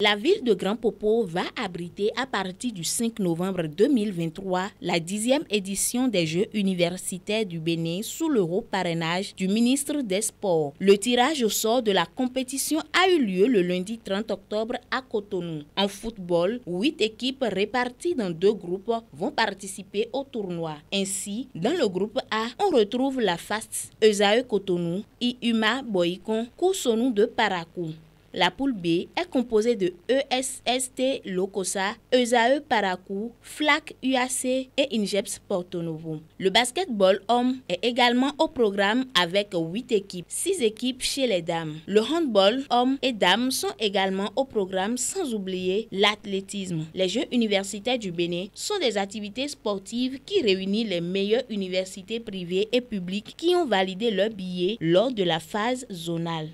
La ville de Grand Popo va abriter à partir du 5 novembre 2023 la dixième édition des Jeux universitaires du Bénin sous haut parrainage du ministre des Sports. Le tirage au sort de la compétition a eu lieu le lundi 30 octobre à Cotonou. En football, huit équipes réparties dans deux groupes vont participer au tournoi. Ainsi, dans le groupe A, on retrouve la FAST, Ezae Cotonou, Iuma Boykon Kousonu de Parakou. La poule B est composée de ESST Lokosa, ESAE e, Parakou, FLAC UAC et INGEPS Porto Novo. Le basketball homme est également au programme avec 8 équipes, 6 équipes chez les dames. Le handball homme et dames sont également au programme sans oublier l'athlétisme. Les Jeux universitaires du Bénin sont des activités sportives qui réunissent les meilleures universités privées et publiques qui ont validé leur billet lors de la phase zonale.